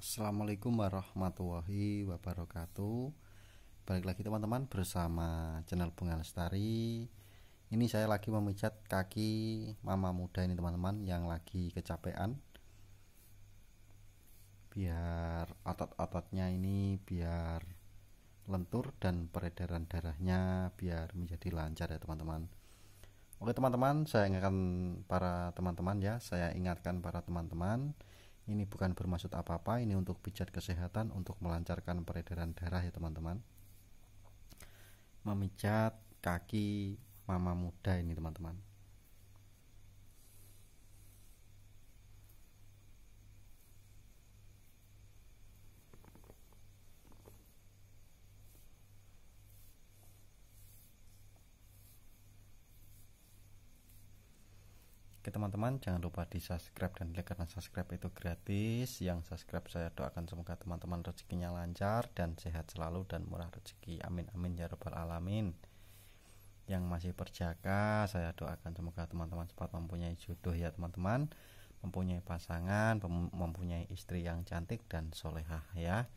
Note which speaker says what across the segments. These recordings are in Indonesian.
Speaker 1: Assalamualaikum warahmatullahi wabarakatuh Balik lagi teman-teman bersama channel Bunga Lestari Ini saya lagi memijat kaki mama muda ini teman-teman yang lagi kecapean Biar otot-ototnya ini biar lentur dan peredaran darahnya biar menjadi lancar ya teman-teman Oke teman-teman saya ingatkan para teman-teman ya Saya ingatkan para teman-teman ini bukan bermaksud apa-apa ini untuk pijat kesehatan untuk melancarkan peredaran darah ya teman-teman memijat kaki mama muda ini teman-teman Oke teman-teman jangan lupa di subscribe dan like karena subscribe itu gratis Yang subscribe saya doakan semoga teman-teman rezekinya lancar dan sehat selalu dan murah rezeki Amin amin ya robbal alamin Yang masih berjaga saya doakan semoga teman-teman cepat mempunyai jodoh ya teman-teman Mempunyai pasangan, mempunyai istri yang cantik dan solehah ya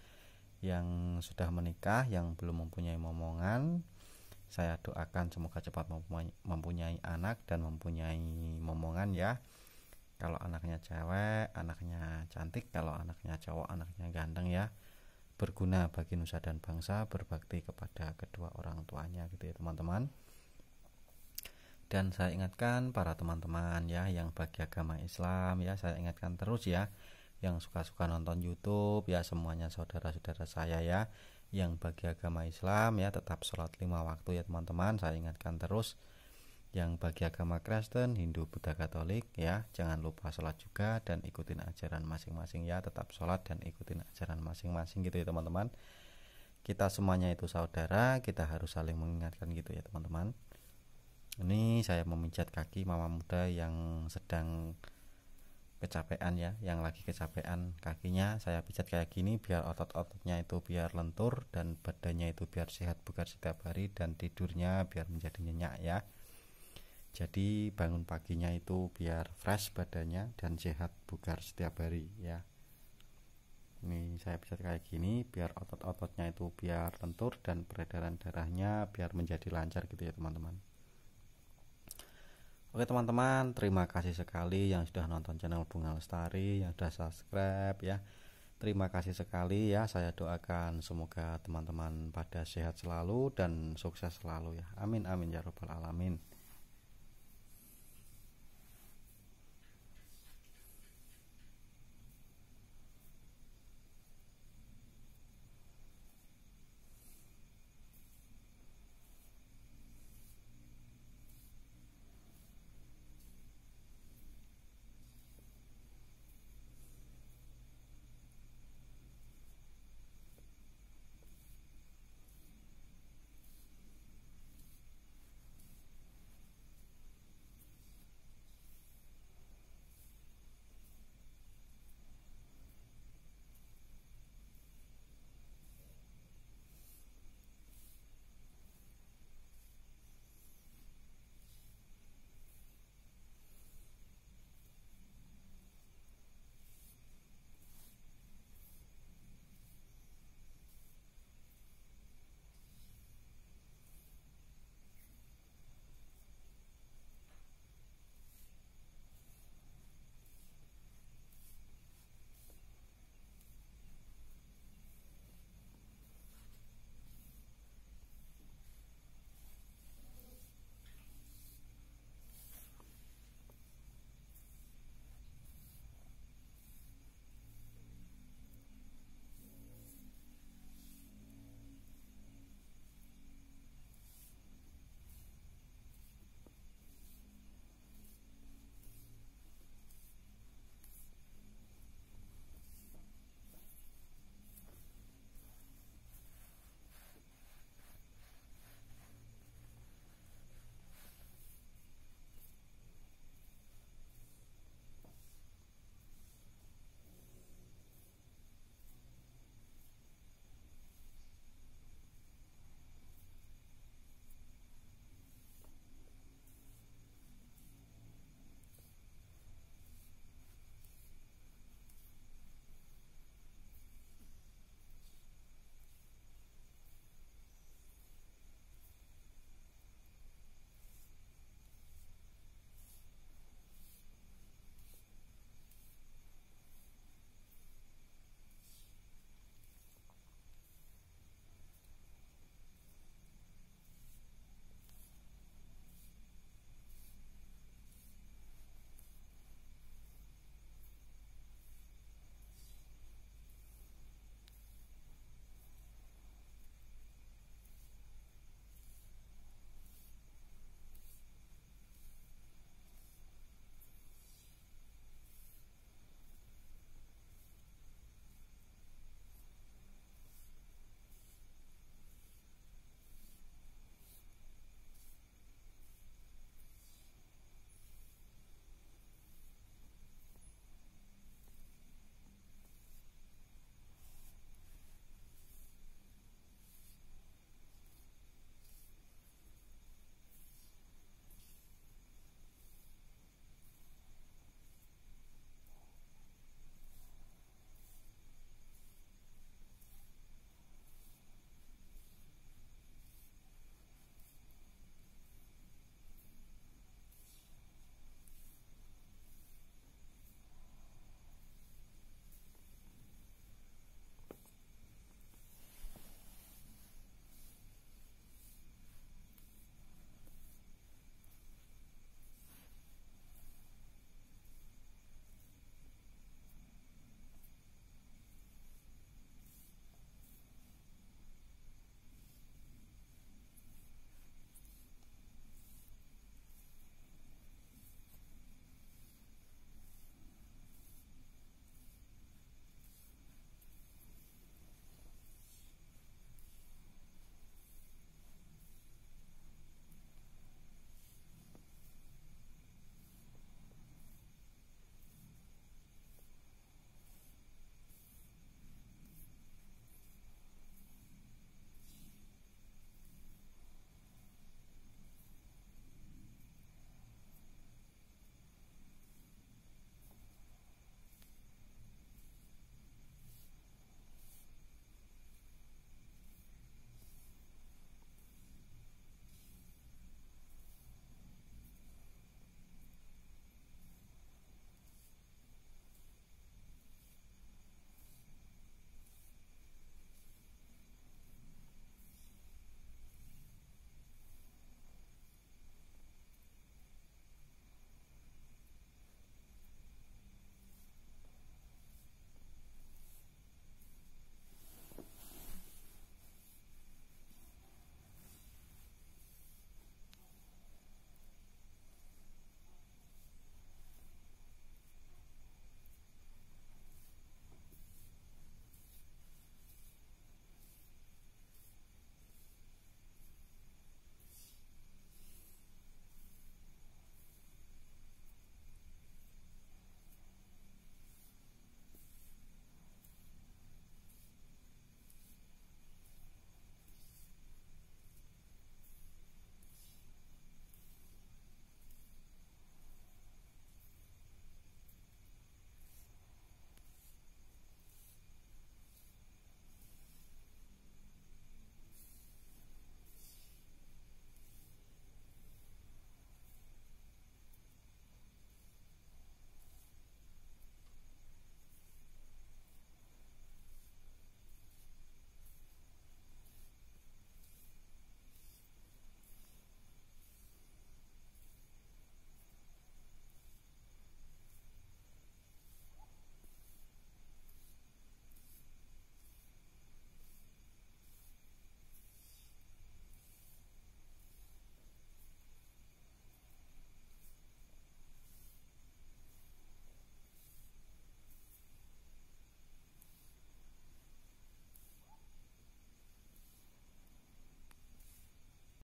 Speaker 1: Yang sudah menikah, yang belum mempunyai momongan saya doakan semoga cepat mempunyai anak dan mempunyai momongan ya kalau anaknya cewek anaknya cantik kalau anaknya cowok anaknya ganteng ya berguna bagi nusa dan bangsa berbakti kepada kedua orang tuanya gitu ya teman-teman dan saya ingatkan para teman-teman ya yang bagi agama Islam ya saya ingatkan terus ya yang suka-suka nonton YouTube ya semuanya saudara-saudara saya ya yang bagi agama Islam ya tetap sholat lima waktu ya teman-teman saya ingatkan terus yang bagi agama Kristen, Hindu, Buddha, Katolik ya jangan lupa sholat juga dan ikutin ajaran masing-masing ya tetap sholat dan ikutin ajaran masing-masing gitu ya teman-teman kita semuanya itu saudara kita harus saling mengingatkan gitu ya teman-teman ini saya memijat kaki mama muda yang sedang kecapean ya yang lagi kecapean kakinya saya pijat kayak gini biar otot-ototnya itu biar lentur dan badannya itu biar sehat bugar setiap hari dan tidurnya biar menjadi nyenyak ya jadi bangun paginya itu biar fresh badannya dan sehat bugar setiap hari ya ini saya pijat kayak gini biar otot-ototnya itu biar lentur dan peredaran darahnya biar menjadi lancar gitu ya teman-teman Oke teman-teman, terima kasih sekali yang sudah nonton channel Bunga Lestari, yang sudah subscribe ya. Terima kasih sekali ya. Saya doakan semoga teman-teman pada sehat selalu dan sukses selalu ya. Amin amin ya robbal alamin.